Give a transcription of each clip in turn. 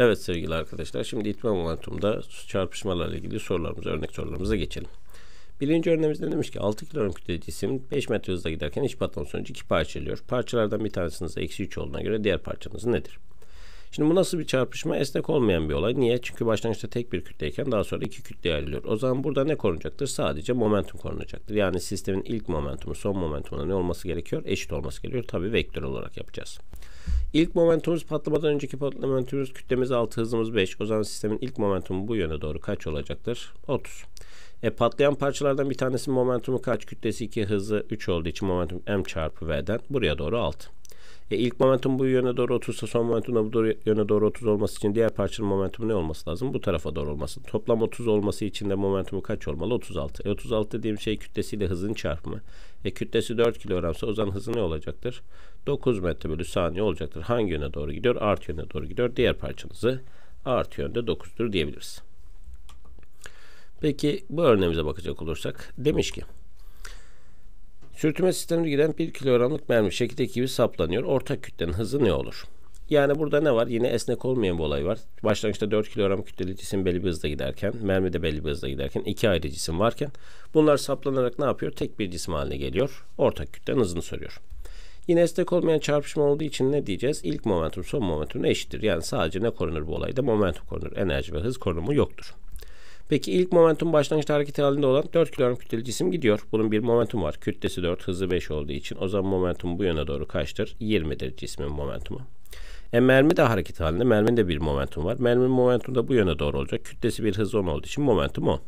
Evet sevgili arkadaşlar şimdi itme momentumda çarpışmalarla ilgili sorularımıza örnek sorularımıza geçelim. Birinci örneğimizde demiş ki 6 kilogram kütleli cisim 5 metre hızla giderken iç patlama sonucu iki parçalıyor. Parçalardan bir tanesiniz eksi 3 olduğuna göre diğer parçanız nedir? Şimdi bu nasıl bir çarpışma? Esnek olmayan bir olay. Niye? Çünkü başlangıçta tek bir kütleyken daha sonra iki kütle ayrılıyor. O zaman burada ne korunacaktır? Sadece momentum korunacaktır. Yani sistemin ilk momentumu son momentumuna ne olması gerekiyor? Eşit olması gerekiyor. Tabii vektör olarak yapacağız. İlk momentumumuz patlamadan önceki momentumumuz kütlemiz 6 hızımız 5. O zaman sistemin ilk momentumu bu yöne doğru kaç olacaktır? 30. E, patlayan parçalardan bir tanesinin momentumu kaç? Kütlesi 2 hızı 3 olduğu için momentum m çarpı v'den buraya doğru 6. E, ilk momentum bu yöne doğru 30 son momentum da bu doğru, yöne doğru 30 olması için diğer parçanın momentumu ne olması lazım? Bu tarafa doğru olması. Toplam 30 olması için de momentumu kaç olmalı? 36. E, 36 dediğim şey kütlesiyle hızın çarpımı. E, kütlesi 4 kilogramsa o zaman hızı ne olacaktır? 9 metre bölü saniye olacaktır. Hangi yöne doğru gidiyor? Art yöne doğru gidiyor. Diğer parçanızı art yönde 9'dur diyebiliriz. Peki bu örneğimize bakacak olursak demiş ki Sürtünme sistemine giren 1 kilogramlık mermi şekildeki gibi saplanıyor. Ortak kütlenin hızı ne olur? Yani burada ne var? Yine esnek olmayan bir olay var. Başlangıçta 4 kilogram kütleli cisim belli bir hızda giderken, mermi de belli bir hızda giderken iki ayrı cisim varken bunlar saplanarak ne yapıyor? Tek bir cisim haline geliyor. Ortak kütlenin hızını soruyor. Yine esnek olmayan çarpışma olduğu için ne diyeceğiz? İlk momentum son momentum eşittir. Yani sadece ne korunur bu olayda? Momentum korunur. Enerji ve hız korunumu yoktur. Peki ilk momentum başlangıçta hareket halinde olan 4 kilogram kütleli cisim gidiyor. Bunun bir momentum var. Kütlesi 4, hızı 5 olduğu için o zaman momentum bu yöne doğru kaçtır? 20'dir cismin momentumu. E mermi de hareket halinde. Merminin de bir momentum var. Merminin momentumu da bu yöne doğru olacak. Kütlesi bir hız 10 olduğu için momentum 10.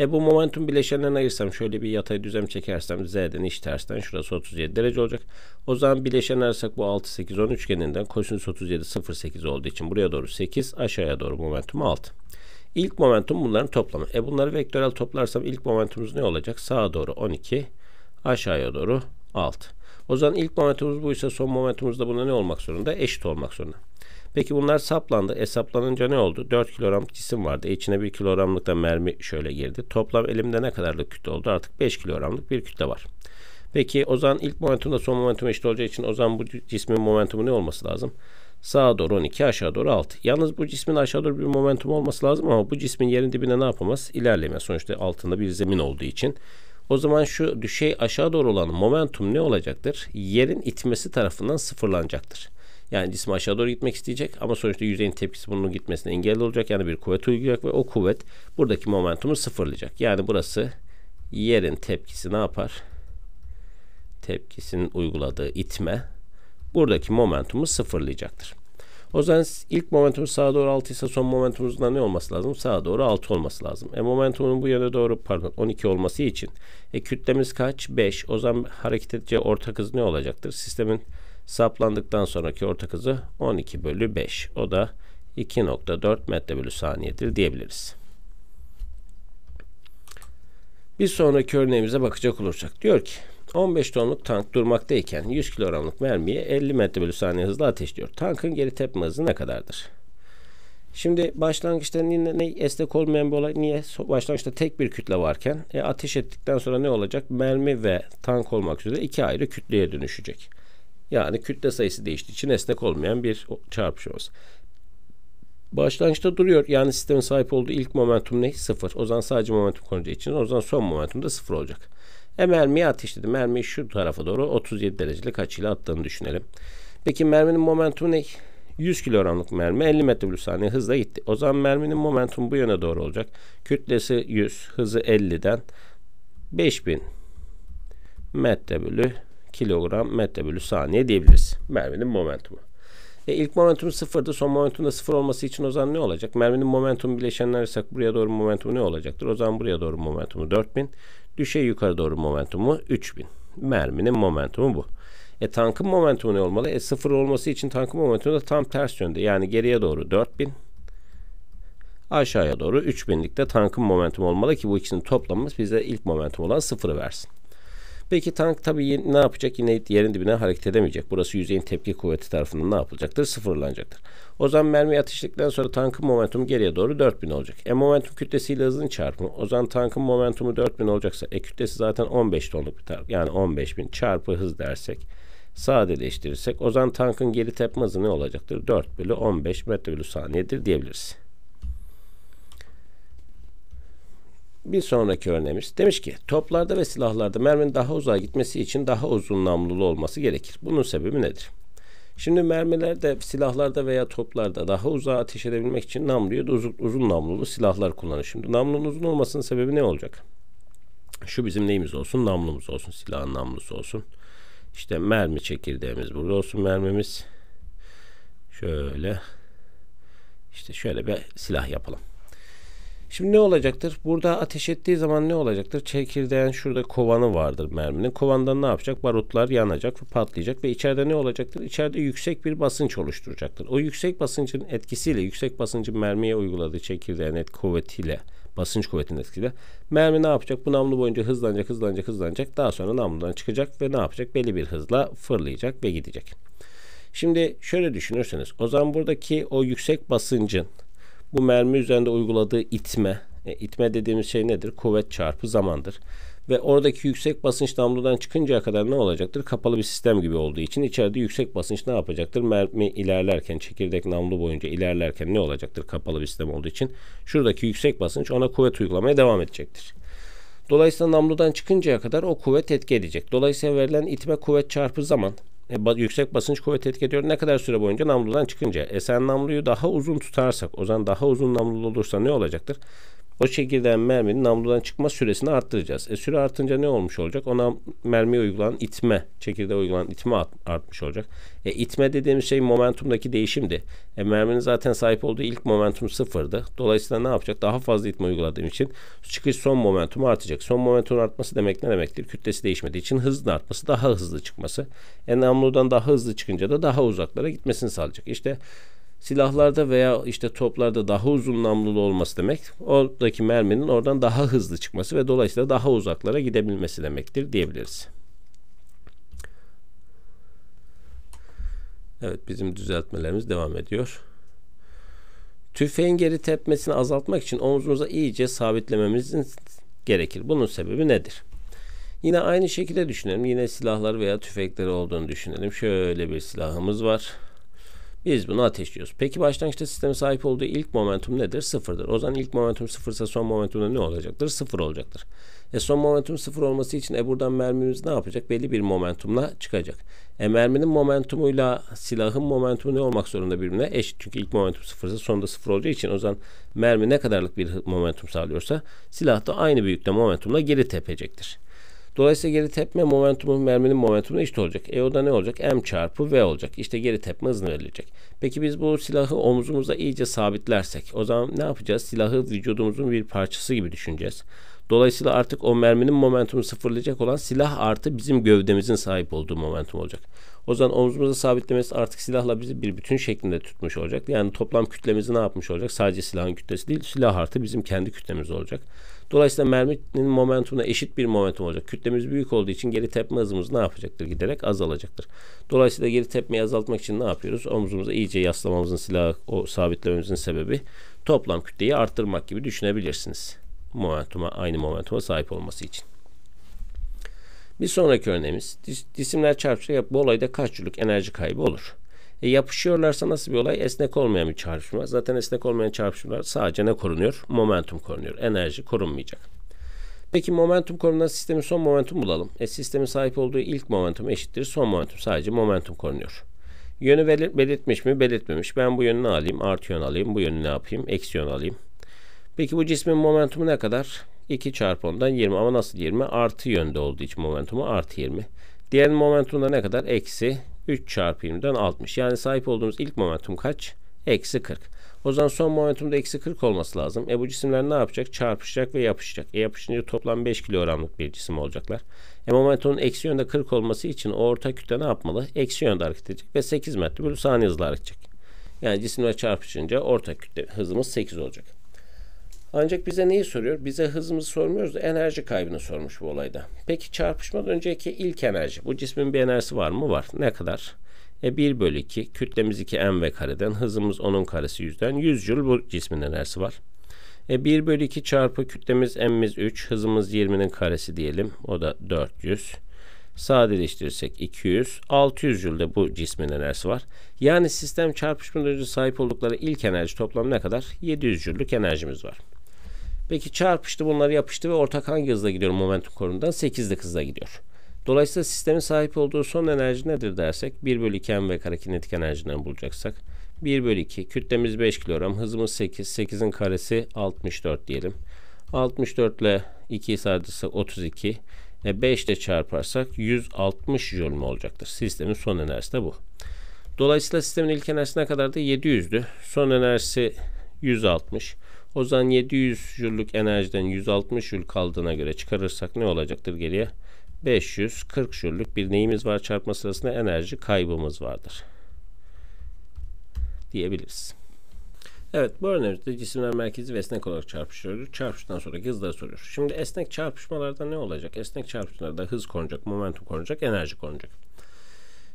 E bu momentum bileşenlerini ayırsam şöyle bir yatay düzlem çekersem Z'den iç tersten şurası 37 derece olacak. O zaman bileşen ararsak bu 6 8 10 üçgeninden kosinüs 37 0 8 olduğu için buraya doğru 8 aşağıya doğru momentum 6. İlk momentum bunların toplamı. E bunları vektörel toplarsam ilk momentumumuz ne olacak? Sağa doğru 12, aşağıya doğru 6. O zaman ilk momentumuz buysa son momentumumuz da buna ne olmak zorunda? Eşit olmak zorunda. Peki bunlar saplandı. E ne oldu? 4 kilogram cisim vardı. E, içine içine 1 kilogramlık da mermi şöyle girdi. Toplam elimde ne kadarlık kütle oldu? Artık 5 kilogramlık bir kütle var. Peki o zaman ilk momentumla son momentum eşit olacağı için o zaman bu cismin momentumu ne olması lazım? Sağa doğru 12, aşağı doğru 6. Yalnız bu cismin aşağı doğru bir momentum olması lazım ama bu cismin yerin dibine ne yapamaz? İlerleme. Sonuçta altında bir zemin olduğu için. O zaman şu düşey aşağı doğru olan momentum ne olacaktır? Yerin itmesi tarafından sıfırlanacaktır. Yani cisim aşağı doğru gitmek isteyecek ama sonuçta yüzeyin tepkisi bunun gitmesine engel olacak. Yani bir kuvvet uygulayacak ve o kuvvet buradaki momentumu sıfırlayacak. Yani burası yerin tepkisi ne yapar? Tepkisinin uyguladığı itme buradaki momentumu sıfırlayacaktır. O zaman ilk momentumuz sağa doğru 6 ise son momentumuzda ne olması lazım? Sağa doğru 6 olması lazım. E momentumun bu yöne doğru pardon 12 olması için e kütlemiz kaç? 5. O zaman hareket edeceği ortak hız ne olacaktır? Sistemin saplandıktan sonraki ortak hızı 12 bölü 5. O da 2.4 metre bölü saniyedir diyebiliriz. Bir sonraki örneğimize bakacak olursak diyor ki 15 tonluk tank durmaktayken 100 kilogramlık mermiyi 50 metre bölü saniye hızla ateşliyor. Tankın geri tepme hızı ne kadardır? Şimdi başlangıçta ne, ne esnek olmayan bir olay niye? Başlangıçta tek bir kütle varken e, ateş ettikten sonra ne olacak? Mermi ve tank olmak üzere iki ayrı kütleye dönüşecek. Yani kütle sayısı değiştiği için esnek olmayan bir çarpışma olsun. Başlangıçta duruyor. Yani sistemin sahip olduğu ilk momentum ne? Sıfır. O zaman sadece momentum korunacağı için o zaman son momentum da sıfır olacak. E mermiyi ateşledim. Mermiyi şu tarafa doğru 37 derecelik açıyla attığını düşünelim. Peki merminin momentumu ne? 100 kilogramlık mermi 50 metre bölü saniye hızla gitti. O zaman merminin momentum bu yöne doğru olacak. Kütlesi 100, hızı 50'den 5000 metre bölü kilogram metre bölü saniye diyebiliriz. Merminin momentumu. E, ilk momentum sıfırdı. Son momentum da sıfır olması için o zaman ne olacak? Merminin momentum bileşenler ise buraya doğru momentum ne olacaktır? O zaman buraya doğru momentumu 4000. düşe yukarı doğru momentumu 3000. Merminin momentumu bu. E tankın momentumu ne olmalı? E sıfır olması için tankın momentumu da tam ters yönde. Yani geriye doğru 4000. Aşağıya doğru 3000'likte tankın momentumu olmalı ki bu ikisinin toplamımız bize ilk momentum olan sıfırı versin. Peki tank tabii ne yapacak? Yine yerin dibine hareket edemeyecek. Burası yüzeyin tepki kuvveti tarafından ne yapılacaktır? Sıfırlanacaktır. O zaman mermi atıştıktan sonra tankın momentumu geriye doğru 4000 olacak. E momentum kütlesiyle hızın çarpımı. O zaman tankın momentumu 4000 olacaksa e kütlesi zaten 15 tonluk bir tank. Yani 15000 çarpı hız dersek sadeleştirirsek o zaman tankın geri tepme hızı ne olacaktır? 4 bölü 15 metre bölü saniyedir diyebiliriz. Bir sonraki örneğimiz demiş ki toplarda ve silahlarda merminin daha uzağa gitmesi için daha uzun namlulu olması gerekir. Bunun sebebi nedir? Şimdi mermilerde, silahlarda veya toplarda daha uzağa ateş edebilmek için namluyu da uzun, uzun namlulu silahlar kullanır. Şimdi namlunun uzun olmasının sebebi ne olacak? Şu bizim neyimiz olsun? Namlumuz olsun, silahın namlusu olsun. İşte mermi çekirdeğimiz burada olsun mermimiz. Şöyle işte şöyle bir silah yapalım. Şimdi ne olacaktır? Burada ateş ettiği zaman ne olacaktır? Çekirdeğin şurada kovanı vardır merminin. Kovandan ne yapacak? Barutlar yanacak ve patlayacak ve içeride ne olacaktır? İçeride yüksek bir basınç oluşturacaktır. O yüksek basıncın etkisiyle, yüksek basıncın mermiye uyguladığı çekirdeğin et kuvvetiyle basınç kuvvetinin etkisiyle mermi ne yapacak? Bu namlu boyunca hızlanacak, hızlanacak, hızlanacak. Daha sonra namludan çıkacak ve ne yapacak? Belli bir hızla fırlayacak ve gidecek. Şimdi şöyle düşünürseniz o zaman buradaki o yüksek basıncın bu mermi üzerinde uyguladığı itme, e, itme dediğimiz şey nedir? Kuvvet çarpı zamandır. Ve oradaki yüksek basınç namludan çıkıncaya kadar ne olacaktır? Kapalı bir sistem gibi olduğu için içeride yüksek basınç ne yapacaktır? Mermi ilerlerken, çekirdek namlu boyunca ilerlerken ne olacaktır? Kapalı bir sistem olduğu için şuradaki yüksek basınç ona kuvvet uygulamaya devam edecektir. Dolayısıyla namludan çıkıncaya kadar o kuvvet etki edecek. Dolayısıyla verilen itme kuvvet çarpı zaman e, yüksek basınç kuvveti etki ediyor. Ne kadar süre boyunca namludan çıkınca. E sen namluyu daha uzun tutarsak, o zaman daha uzun namlulu olursa ne olacaktır? O çekirdeğin merminin namludan çıkma süresini arttıracağız. E süre artınca ne olmuş olacak? Ona mermiye uygulanan itme, çekirdeğe uygulanan itme art, artmış olacak. E itme dediğimiz şey momentumdaki değişimdi. E merminin zaten sahip olduğu ilk momentum sıfırdı. Dolayısıyla ne yapacak? Daha fazla itme uyguladığım için çıkış son momentumu artacak. Son momentumun artması demek ne demektir? Kütlesi değişmediği için hızın artması, daha hızlı çıkması. E namludan daha hızlı çıkınca da daha uzaklara gitmesini sağlayacak. İşte silahlarda veya işte toplarda daha uzun namlulu olması demek oradaki merminin oradan daha hızlı çıkması ve dolayısıyla daha uzaklara gidebilmesi demektir diyebiliriz. Evet bizim düzeltmelerimiz devam ediyor. Tüfeğin geri tepmesini azaltmak için omzumuza iyice sabitlememiz gerekir. Bunun sebebi nedir? Yine aynı şekilde düşünelim. Yine silahlar veya tüfekleri olduğunu düşünelim. Şöyle bir silahımız var. Biz bunu ateşliyoruz. Peki başlangıçta sisteme sahip olduğu ilk momentum nedir? Sıfırdır. O zaman ilk momentum sıfırsa son momentumda ne olacaktır? Sıfır olacaktır. E son momentum sıfır olması için e buradan mermimiz ne yapacak? Belli bir momentumla çıkacak. E merminin momentumuyla silahın momentumu ne olmak zorunda birbirine? Eşit. Çünkü ilk momentum sıfırsa sonunda sıfır olacağı için o zaman mermi ne kadarlık bir momentum sağlıyorsa silah da aynı büyüklükte momentumla geri tepecektir. Dolayısıyla geri tepme momentumu merminin momentumuna işte olacak. E o da ne olacak? M çarpı V olacak. İşte geri tepme hızını verilecek. Peki biz bu silahı omuzumuzda iyice sabitlersek o zaman ne yapacağız? Silahı vücudumuzun bir parçası gibi düşüneceğiz. Dolayısıyla artık o merminin momentumu sıfırlayacak olan silah artı bizim gövdemizin sahip olduğu momentum olacak. O zaman omzumuza sabitlemesi artık silahla bizi bir bütün şeklinde tutmuş olacak. Yani toplam kütlemizi ne yapmış olacak? Sadece silahın kütlesi değil, silah artı bizim kendi kütlemiz olacak. Dolayısıyla merminin momentumuna eşit bir momentum olacak. Kütlemiz büyük olduğu için geri tepme hızımız ne yapacaktır? Giderek azalacaktır. Dolayısıyla geri tepmeyi azaltmak için ne yapıyoruz? Omzumuza iyice yaslamamızın silahı o sabitlememizin sebebi toplam kütleyi arttırmak gibi düşünebilirsiniz. Momentuma aynı momentuma sahip olması için. Bir sonraki örneğimiz cisimler çarpışırken Bu olayda kaç jüllük enerji kaybı olur? E, yapışıyorlarsa nasıl bir olay? Esnek olmayan bir çarpışma. Zaten esnek olmayan çarpışmalar sadece ne korunuyor? Momentum korunuyor. Enerji korunmayacak. Peki momentum korunan sistemin son momentum bulalım. E, sistemin sahip olduğu ilk momentum eşittir. Son momentum sadece momentum korunuyor. Yönü belirtmiş mi? Belirtmemiş. Ben bu yönünü alayım. Artı yön alayım. Bu yönü ne yapayım? Eksi yön alayım. Peki bu cismin momentumu ne kadar? 2 çarpı 10'dan 20 ama nasıl 20? Artı yönde olduğu için momentumu artı 20. Diğer momentumda ne kadar? Eksi 3 çarpı 20'den 60. Yani sahip olduğumuz ilk momentum kaç? Eksi 40. O zaman son momentumda eksi 40 olması lazım. E bu cisimler ne yapacak? Çarpışacak ve yapışacak. E yapışınca toplam 5 kilogramlık bir cisim olacaklar. E momentumun eksi yönde 40 olması için o orta kütle ne yapmalı? Eksi yönde hareket edecek ve 8 metre bölü saniye hızla hareket edecek. Yani cisimler çarpışınca orta kütle hızımız 8 olacak. Ancak bize neyi soruyor? Bize hızımızı sormuyoruz da enerji kaybını sormuş bu olayda. Peki çarpışmadan önceki ilk enerji. Bu cismin bir enerjisi var mı? Var. Ne kadar? E 1 bölü 2 kütlemiz 2 mv kareden hızımız onun karesi yüzden 100 jül bu cismin enerjisi var. E 1 bölü 2 çarpı kütlemiz m'miz 3 hızımız 20'nin karesi diyelim o da 400. Sadeleştirirsek 200 600 jülde bu cismin enerjisi var. Yani sistem çarpışmadan önce sahip oldukları ilk enerji toplam ne kadar? 700 jüllük enerjimiz var. Peki çarpıştı bunları yapıştı ve ortak hangi hızla gidiyor momentum korundan 8 8'lik hızla gidiyor. Dolayısıyla sistemin sahip olduğu son enerji nedir dersek 1 bölü 2 mv kare kinetik enerjinden bulacaksak 1 bölü 2 kütlemiz 5 kilogram hızımız 8 8'in karesi 64 diyelim. 64 ile 2'yi sadece 32 e 5 ile çarparsak 160 joule mu olacaktır? Sistemin son enerjisi de bu. Dolayısıyla sistemin ilk enerjisi ne kadardı 700'dü. Son enerjisi 160. O zaman 700 jüllük enerjiden 160 jül kaldığına göre çıkarırsak ne olacaktır geriye? 540 jüllük bir neyimiz var çarpma sırasında enerji kaybımız vardır. Diyebiliriz. Evet bu örnekte cisimler merkezi ve esnek olarak çarpışıyor. Çarpıştan sonra hızları soruyor. Şimdi esnek çarpışmalarda ne olacak? Esnek çarpışmalarda hız korunacak, momentum korunacak, enerji korunacak.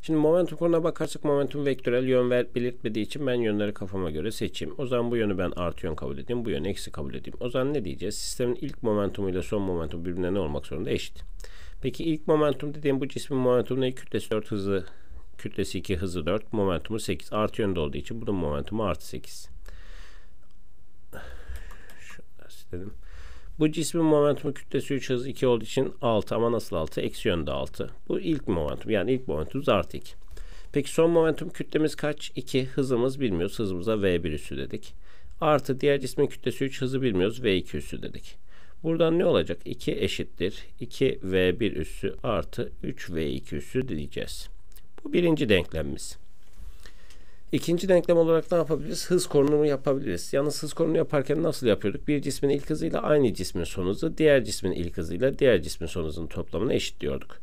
Şimdi momentum konuna bakarsak momentum vektörel yön ver, belirtmediği için ben yönleri kafama göre seçeyim. O zaman bu yönü ben artı yön kabul edeyim. Bu yönü eksi kabul edeyim. O zaman ne diyeceğiz? Sistemin ilk momentumu ile son momentum birbirine ne olmak zorunda? Eşit. Peki ilk momentum dediğim bu cismin momentumu ne? Kütlesi 4 hızı kütlesi 2 hızı 4 momentumu 8 artı yönde olduğu için bunun momentumu artı 8 şu dedim. Bu cismin momentumu kütlesi 3 hız 2 olduğu için 6 ama nasıl 6? Eksi yönde 6. Bu ilk momentum yani ilk momentumuz artı 2. Peki son momentum kütlemiz kaç? 2. Hızımız bilmiyoruz. Hızımıza V1 üssü dedik. Artı diğer cismin kütlesi 3 hızı bilmiyoruz. V2 üssü dedik. Buradan ne olacak? 2 eşittir. 2 V1 üssü artı 3 V2 üssü diyeceğiz. Bu birinci denklemimiz. İkinci denklem olarak ne yapabiliriz? Hız korunumu yapabiliriz. Yalnız hız korunumu yaparken nasıl yapıyorduk? Bir cismin ilk hızıyla aynı cismin son hızı, diğer cismin ilk hızıyla diğer cismin son hızının toplamını eşitliyorduk.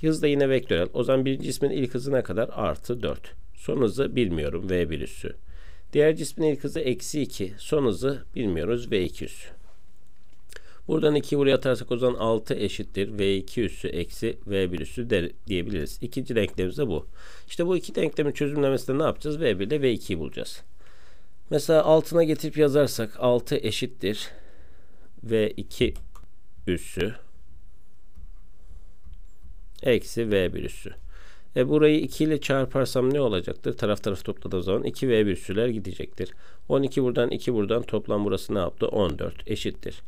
Hız da yine vektörel. O zaman bir cismin ilk hızı ne kadar? Artı 4. Son hızı bilmiyorum. V1 üssü. Diğer cismin ilk hızı eksi 2. Son hızı bilmiyoruz. V2 üssü. Buradan 2 buraya atarsak o zaman 6 eşittir. V2 üssü eksi V1 üssü de, diyebiliriz. İkinci denklemimiz de bu. İşte bu iki denklemin çözümlemesinde ne yapacağız? V1 ile V2'yi bulacağız. Mesela altına getirip yazarsak 6 eşittir. V2 üssü eksi V1 üssü. E burayı 2 ile çarparsam ne olacaktır? Taraf tarafı topladığım zaman 2 V1 üssüler gidecektir. 12 buradan 2 buradan toplam burası ne yaptı? 14 eşittir.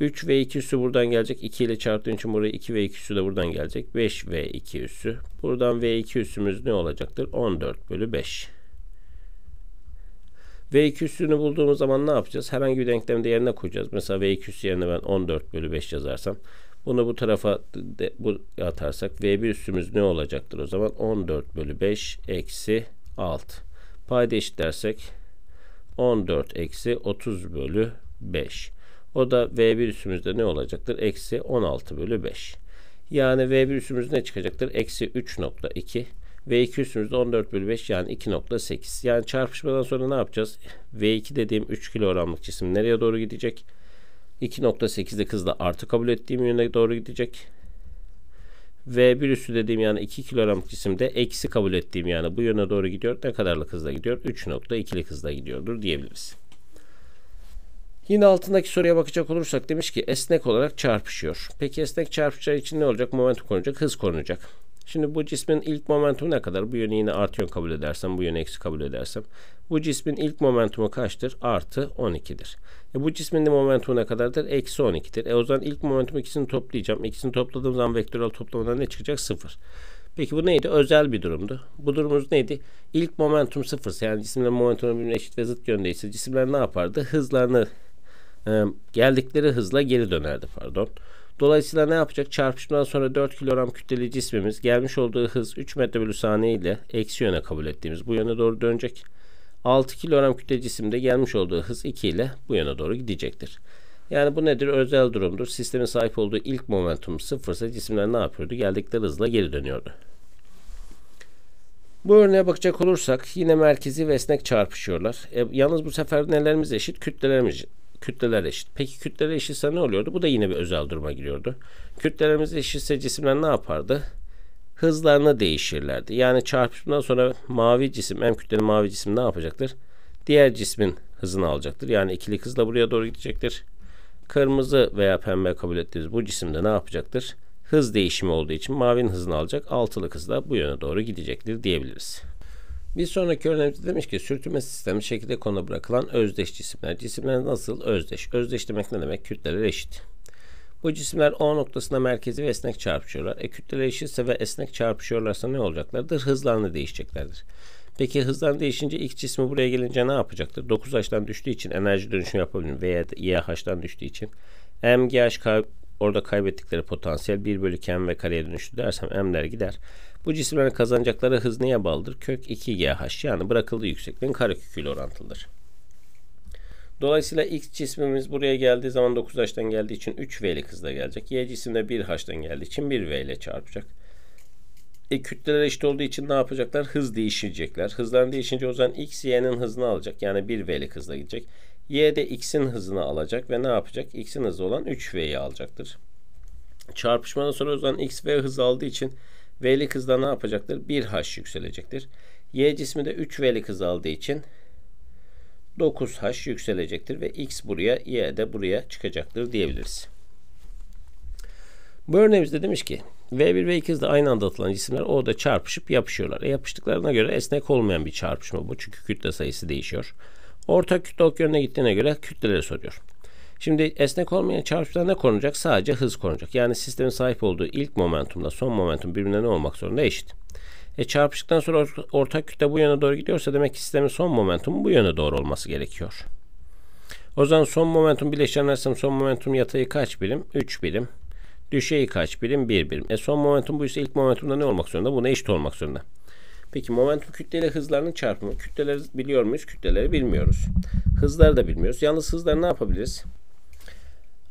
3 ve 2 üssü buradan gelecek. 2 ile çarptığım için buraya 2 ve 2 üssü de buradan gelecek. 5 ve 2 üssü. Buradan ve 2 üssümüz ne olacaktır? 14 bölü 5. V2 üssünü bulduğumuz zaman ne yapacağız? Herhangi bir denklemde yerine koyacağız. Mesela V2 üssü yerine ben 14 bölü 5 yazarsam bunu bu tarafa de, bu atarsak V1 üssümüz ne olacaktır o zaman? 14 bölü 5 eksi 6. Payda eşit dersek 14 eksi 30 bölü 5. O da V1 üssümüzde ne olacaktır? Eksi 16 bölü 5. Yani V1 üssümüz ne çıkacaktır? Eksi 3.2 V2 üstümüzde 14 bölü 5 yani 2.8. Yani çarpışmadan sonra ne yapacağız? V2 dediğim 3 kilogramlık cisim nereye doğru gidecek? 2.8'lik hızla artı kabul ettiğim yöne doğru gidecek. V1 üssü dediğim yani 2 kilogramlık cisimde eksi kabul ettiğim yani bu yöne doğru gidiyor. Ne kadarlık hızla gidiyor? 3.2'lik hızla gidiyordur diyebiliriz. Yine altındaki soruya bakacak olursak demiş ki esnek olarak çarpışıyor. Peki esnek çarpışacağı için ne olacak? Momentum korunacak, hız korunacak. Şimdi bu cismin ilk momentumu ne kadar? Bu yönü yine artı yön kabul edersem, bu yönü eksi kabul edersem. Bu cismin ilk momentumu kaçtır? Artı 12'dir. E bu cismin de momentumu ne kadardır? Eksi 12'dir. E o zaman ilk momentum ikisini toplayacağım. İkisini topladığım zaman vektörel toplamadan ne çıkacak? Sıfır. Peki bu neydi? Özel bir durumdu. Bu durumumuz neydi? İlk momentum sıfırsa yani cisimler momentum birbirine eşit ve zıt yöndeyse cisimler ne yapardı? Hızlarını e, geldikleri hızla geri dönerdi pardon. Dolayısıyla ne yapacak? Çarpışmadan sonra 4 kilogram kütleli cismimiz gelmiş olduğu hız 3 metre bölü saniye ile eksi yöne kabul ettiğimiz bu yöne doğru dönecek. 6 kilogram kütle cisimde gelmiş olduğu hız 2 ile bu yöne doğru gidecektir. Yani bu nedir? Özel durumdur. Sistemin sahip olduğu ilk momentum sıfırsa cisimler ne yapıyordu? Geldikleri hızla geri dönüyordu. Bu örneğe bakacak olursak yine merkezi ve esnek çarpışıyorlar. E, yalnız bu sefer nelerimiz eşit? Kütlelerimiz Kütleler eşit. Peki kütleler eşitse ne oluyordu? Bu da yine bir özel duruma giriyordu. Kütlelerimiz eşitse cisimler ne yapardı? Hızlarını değişirlerdi. Yani çarpışmadan sonra mavi cisim, M kütlenin mavi cisim ne yapacaktır? Diğer cismin hızını alacaktır. Yani ikili hızla buraya doğru gidecektir. Kırmızı veya pembe kabul ettiğimiz bu cisimde ne yapacaktır? Hız değişimi olduğu için mavinin hızını alacak. altılı hızla bu yöne doğru gidecektir diyebiliriz. Bir sonraki örneğimizde demiş ki sürtünme sistemi şekilde konu bırakılan özdeş cisimler. Cisimler nasıl? Özdeş. Özdeş demek ne demek? Kütleler eşit. Bu cisimler O noktasında merkezi ve esnek çarpışıyorlar. E kütleler eşitse ve esnek çarpışıyorlarsa ne olacaklardır? Hızlarını değişeceklerdir. Peki hızdan değişince ilk cismi buraya gelince ne yapacaktır? 9H'dan düştüğü için enerji dönüşümü yapabilir veya YH'dan düştüğü için MGH kay orada kaybettikleri potansiyel 1 bölü KM ve kareye dönüştü dersem M'ler gider. Bu cisimlerin kazanacakları hız neye bağlıdır? Kök 2GH yani bırakıldığı yüksekliğin kareköküyle orantılıdır. Dolayısıyla x cismimiz buraya geldiği zaman 9h'tan geldiği için 3v'lik hızla gelecek. Y cisim de 1h'tan geldiği için 1v ile çarpacak. E, kütleler eşit olduğu için ne yapacaklar? Hız değişecekler. Hızların değişince o zaman x y'nin hızını alacak. Yani 1v'lik hızla gidecek. Y de x'in hızını alacak ve ne yapacak? x'in hızı olan 3v'yi alacaktır. Çarpışmadan sonra o zaman x v hız aldığı için V'lik kızda ne yapacaktır? 1H yükselecektir. Y cismi de 3 V'lik kız aldığı için 9H yükselecektir ve X buraya, Y de buraya çıkacaktır diyebiliriz. Bu örneğimizde demiş ki V1 ve 2 de aynı anda atılan cisimler orada çarpışıp yapışıyorlar. E yapıştıklarına göre esnek olmayan bir çarpışma bu. Çünkü kütle sayısı değişiyor. Ortak kütle ok yönüne gittiğine göre kütleleri soruyor. Şimdi esnek olmayan çarpıcılar ne korunacak? Sadece hız korunacak. Yani sistemin sahip olduğu ilk momentumla son momentum birbirine ne olmak zorunda eşit. E çarpıştıktan sonra ortak kütle bu yöne doğru gidiyorsa demek ki sistemin son momentumu bu yöne doğru olması gerekiyor. O zaman son momentum bileşenlersem son momentum yatayı kaç birim? 3 birim. Düşeyi kaç birim? 1 birim. E son momentum buysa ilk momentumda ne olmak zorunda? Buna eşit olmak zorunda. Peki momentum kütleyle hızlarının çarpımı. Kütleleri biliyor muyuz? Kütleleri bilmiyoruz. Hızları da bilmiyoruz. Yalnız hızları ne yapabiliriz?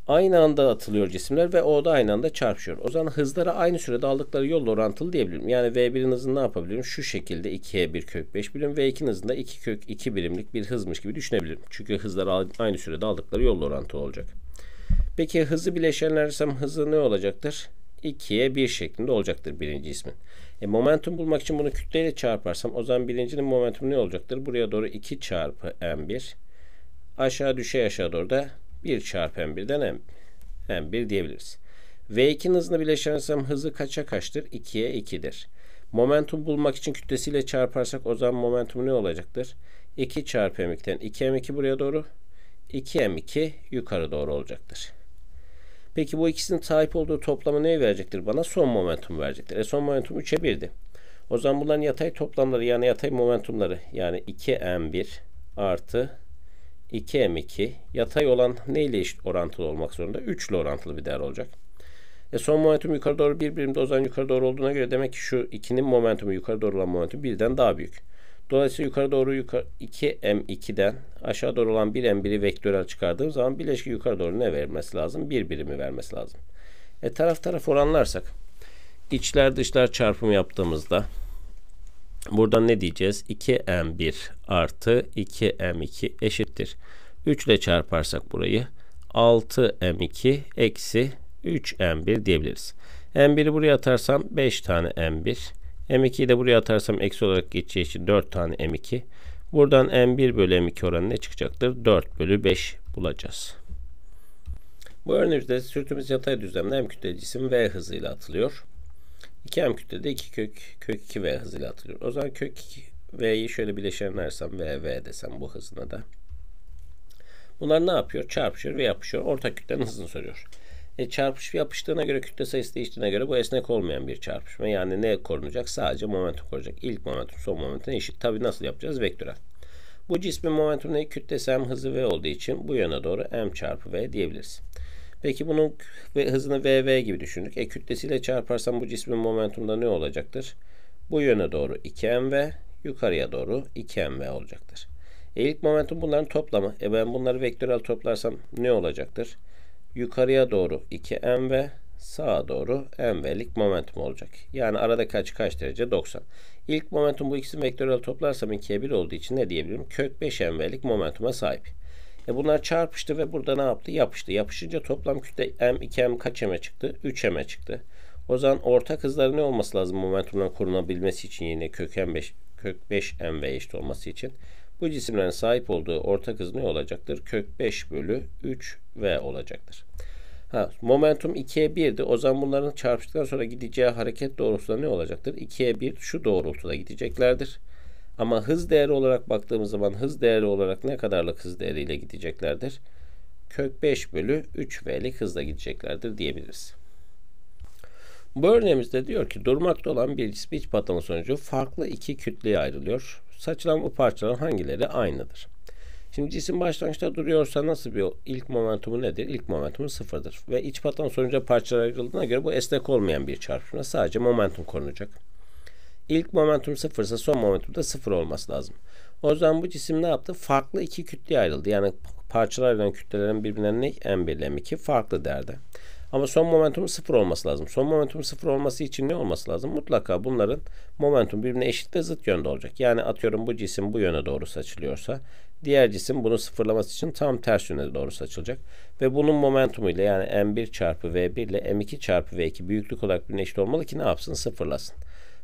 aynı anda atılıyor cisimler ve o da aynı anda çarpışıyor. O zaman hızları aynı sürede aldıkları yolla orantılı diyebilirim. Yani V1'in hızını ne yapabilirim? Şu şekilde 2'ye 1 kök 5 birim. V2'nin hızında 2 kök 2 birimlik bir hızmış gibi düşünebilirim. Çünkü hızları aynı sürede aldıkları yolla orantılı olacak. Peki hızı bileşenlersem hızı ne olacaktır? 2'ye 1 şeklinde olacaktır birinci ismin. E, momentum bulmak için bunu kütleyle çarparsam o zaman birincinin momentumu ne olacaktır? Buraya doğru 2 çarpı m1 aşağı düşe aşağı doğru da 1 çarpı m1'den m, m1 diyebiliriz. V2'nin hızını bileşersem hızı kaça kaçtır? 2'ye 2'dir. Momentum bulmak için kütlesiyle çarparsak o zaman momentum ne olacaktır? 2 çarpı m2'den 2 m2 buraya doğru 2 m2 yukarı doğru olacaktır. Peki bu ikisinin sahip olduğu toplamı neyi verecektir? Bana son momentum verecektir. E son momentum 3'e 1'di. O zaman bunların yatay toplamları yani yatay momentumları yani 2m1 artı 2m2 yatay olan neyle eşit orantılı olmak zorunda? 3 ile orantılı bir değer olacak. E son momentum yukarı doğru bir birimde o zaman yukarı doğru olduğuna göre demek ki şu 2'nin momentumu yukarı doğru olan momentum birden daha büyük. Dolayısıyla yukarı doğru yukarı 2m2'den aşağı doğru olan 1m1'i vektörel çıkardığım zaman bileşki yukarı doğru ne vermesi lazım? Bir birimi vermesi lazım. E taraf taraf oranlarsak içler dışlar çarpımı yaptığımızda Burada ne diyeceğiz? 2m1 artı 2m2 eşittir. 3 ile çarparsak burayı 6m2 eksi 3m1 diyebiliriz. m1'i buraya atarsam 5 tane m1. m2'yi de buraya atarsam eksi olarak geçeceği için 4 tane m2. Buradan m1 bölü m2 oranı ne çıkacaktır? 4 bölü 5 bulacağız. Bu örneğimizde sürtünmesi yatay düzlemde m kütle cisim v hızıyla atılıyor. 2m kütlede 2 kök kök 2v hızıyla atılıyor. O zaman kök 2 v'yi şöyle bileşenlersem v v desem bu hızına da. Bunlar ne yapıyor? Çarpışıyor ve yapışıyor. Ortak kütlenin hızını soruyor. E, çarpış ve yapıştığına göre kütle sayısı değiştiğine göre bu esnek olmayan bir çarpışma. Yani ne korunacak? Sadece momentum korunacak. İlk momentum son momentum eşit. Tabi nasıl yapacağız? Vektörel. Bu cismin momentum ne? Kütlesi m hızı v olduğu için bu yöne doğru m çarpı v diyebiliriz. Peki bunun ve hızını VV gibi düşündük. E kütlesiyle çarparsam bu cismin momentumda ne olacaktır? Bu yöne doğru 2mv, yukarıya doğru 2mv olacaktır. E ilk momentum bunların toplamı. E ben bunları vektörel toplarsam ne olacaktır? Yukarıya doğru 2mv, sağa doğru mv'lik momentum olacak. Yani arada kaç kaç derece? 90. İlk momentum bu ikisini vektörel toplarsam 2'ye 1 olduğu için ne diyebilirim? Kök 5 mv'lik momentuma sahip. E bunlar çarpıştı ve burada ne yaptı? Yapıştı. Yapışınca toplam kütle M2M kaç M'e çıktı? 3 M'e çıktı. O zaman ortak hızları ne olması lazım momentumdan korunabilmesi için yine kök M5 kök 5 M ve eşit olması için? Bu cisimlerin sahip olduğu ortak hız ne olacaktır? Kök 5 bölü 3 V olacaktır. Ha, momentum 2'ye 1'di. O zaman bunların çarpıştıktan sonra gideceği hareket doğrultusunda ne olacaktır? 2'ye 1 şu doğrultuda gideceklerdir. Ama hız değeri olarak baktığımız zaman hız değeri olarak ne kadarlık hız değeriyle gideceklerdir? Kök 5 bölü 3V'lik hızla gideceklerdir diyebiliriz. Bu örneğimizde diyor ki durmakta olan bir cismi iç patlama sonucu farklı iki kütleye ayrılıyor. Saçılan bu parçaların hangileri aynıdır? Şimdi cisim başlangıçta duruyorsa nasıl bir ilk momentumu nedir? İlk momentumu sıfırdır. Ve iç patlama sonucu parçalar ayrıldığına göre bu esnek olmayan bir çarpışma. Sadece momentum korunacak. İlk momentum sıfırsa son momentum da sıfır olması lazım. O yüzden bu cisim ne yaptı? Farklı iki kütleye ayrıldı. Yani parçalar ayrılan kütlelerin birbirlerine en belirlem iki farklı değerde. Ama son momentum sıfır olması lazım. Son momentum sıfır olması için ne olması lazım? Mutlaka bunların momentum birbirine eşit ve zıt yönde olacak. Yani atıyorum bu cisim bu yöne doğru saçılıyorsa diğer cisim bunu sıfırlaması için tam ters yöne doğru saçılacak. Ve bunun momentumu ile yani m1 çarpı v1 ile m2 çarpı v2 büyüklük olarak birbirine eşit olmalı ki ne yapsın? Sıfırlasın.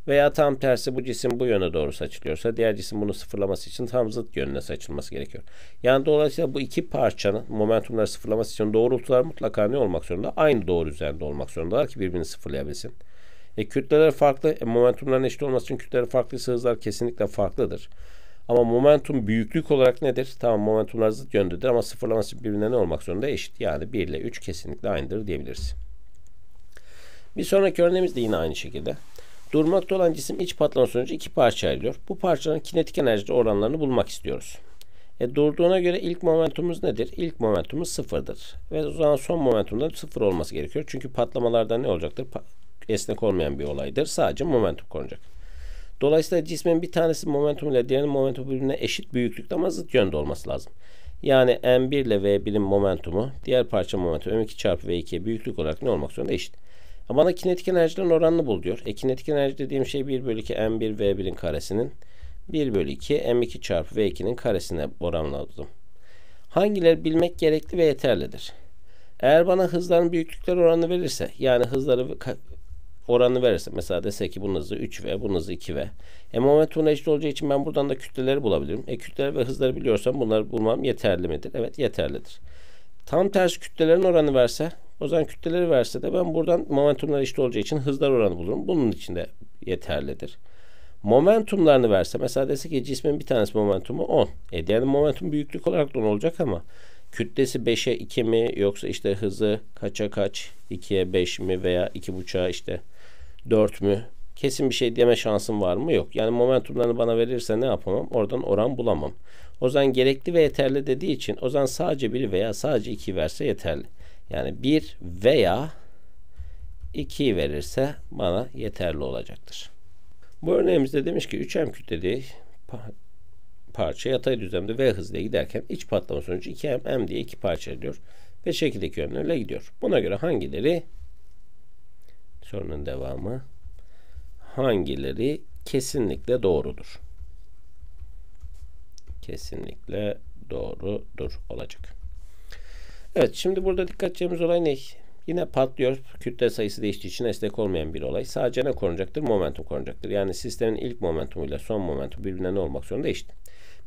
Veya tam tersi bu cisim bu yöne doğru saçılıyorsa diğer cisim bunu sıfırlaması için tam zıt yönüne saçılması gerekiyor. Yani dolayısıyla bu iki parçanın momentumları sıfırlaması için doğrultular mutlaka ne olmak zorunda? Aynı doğru üzerinde olmak zorundalar ki birbirini sıfırlayabilsin. E, kütleler farklı, e, momentumların eşit olması için kütleler farklı hızlar kesinlikle farklıdır. Ama momentum büyüklük olarak nedir? Tamam momentumlar zıt yöndedir ama sıfırlaması birbirine ne olmak zorunda? Eşit. Yani 1 ile 3 kesinlikle aynıdır diyebiliriz. Bir sonraki örneğimiz de yine aynı şekilde. Durmakta olan cisim iç patlama sonucu iki parça ayrılıyor. Bu parçaların kinetik enerjide oranlarını bulmak istiyoruz. E, durduğuna göre ilk momentumumuz nedir? İlk momentumumuz sıfırdır. Ve o zaman son momentumda sıfır olması gerekiyor. Çünkü patlamalarda ne olacaktır? Pa esnek olmayan bir olaydır. Sadece momentum konacak. Dolayısıyla cismin bir tanesi momentum ile diğerinin momentum birbirine eşit büyüklükte ama zıt yönde olması lazım. Yani M1 ile V1'in momentumu diğer parça momentum M2 çarpı V2'ye büyüklük olarak ne olmak zorunda? Eşit. Ama bana kinetik enerjinin oranını bul diyor. E kinetik enerji dediğim şey 1 bölü 2 m1 v1'in karesinin 1 bölü 2 m2 çarpı v2'nin karesine oranladım. Hangileri bilmek gerekli ve yeterlidir? Eğer bana hızların büyüklükleri oranı verirse yani hızları oranı verirse mesela dese ki bunun hızı 3V bunun hızı 2V. E moment eşit olacağı için ben buradan da kütleleri bulabilirim. E kütleleri ve hızları biliyorsam bunları bulmam yeterli midir? Evet yeterlidir. Tam tersi kütlelerin oranı verse o yüzden kütleleri verse de ben buradan momentumlar eşit olacağı için hızlar oranı bulurum. Bunun için de yeterlidir. Momentumlarını verse mesela dese ki cismin bir tanesi momentumu 10. E diğerinin momentum büyüklük olarak da 10 olacak ama kütlesi 5'e 2 mi yoksa işte hızı kaça kaç 2'ye 5 mi veya 2.5'a işte 4 mü kesin bir şey deme şansım var mı? Yok. Yani momentumlarını bana verirse ne yapamam? Oradan oran bulamam. O zaman gerekli ve yeterli dediği için o zaman sadece 1 veya sadece 2 verse yeterli. Yani 1 veya 2 verirse bana yeterli olacaktır. Bu örneğimizde demiş ki 3M kütlediği parça yatay düzlemde V hızıyla giderken iç patlama sonucu 2M M diye iki parça ediyor ve şekildeki yönlerle gidiyor. Buna göre hangileri sorunun devamı hangileri kesinlikle doğrudur? Kesinlikle doğrudur olacak. Evet şimdi burada dikkat edeceğimiz olay ne? Yine patlıyor. Kütle sayısı değiştiği için esnek olmayan bir olay. Sadece ne korunacaktır? Momentum korunacaktır. Yani sistemin ilk momentumu ile son momentum birbirine ne olmak zorunda eşit.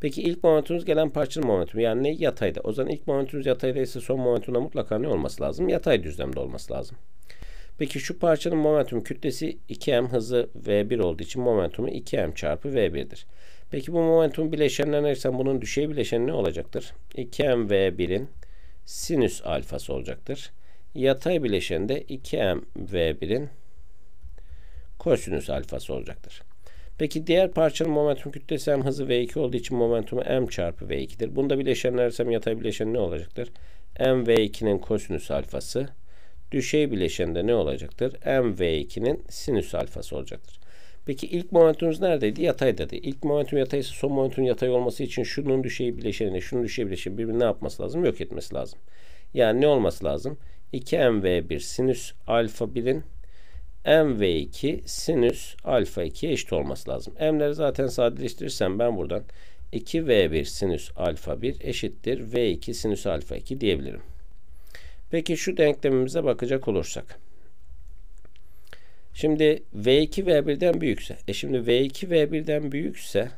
Peki ilk momentumuz gelen parçanın momentumu yani ne? Yataydı. O zaman ilk momentumuz yatayda son momentumda mutlaka ne olması lazım? Yatay düzlemde olması lazım. Peki şu parçanın momentum kütlesi 2m hızı v1 olduğu için momentumu 2m çarpı v1'dir. Peki bu momentum bileşenlerine bunun düşey bileşeni ne olacaktır? 2m v1'in sinüs alfası olacaktır. Yatay bileşen 2m v1'in kosinüs alfası olacaktır. Peki diğer parçanın momentum kütlesi m hızı v2 olduğu için momentumu m çarpı v2'dir. Bunda bileşenlersem yatay bileşen ne olacaktır? m v2'nin kosinüs alfası. Düşey bileşende ne olacaktır? m v2'nin sinüs alfası olacaktır. Peki ilk momentumumuz neredeydi? Yatay dedi. İlk momentum yataysa son momentum yatay olması için şunun düşeyi bileşenine, şunun düşeyi bileşenine birbirine ne yapması lazım? Yok etmesi lazım. Yani ne olması lazım? 2mv1 sinüs alfa 1'in mv2 sinüs alfa 2 eşit olması lazım. M'leri zaten sadeleştirirsem ben buradan 2v1 sinüs alfa 1 eşittir v2 sinüs alfa 2 diyebilirim. Peki şu denklemimize bakacak olursak. Şimdi V2 V1'den büyükse. E şimdi V2 V1'den büyükse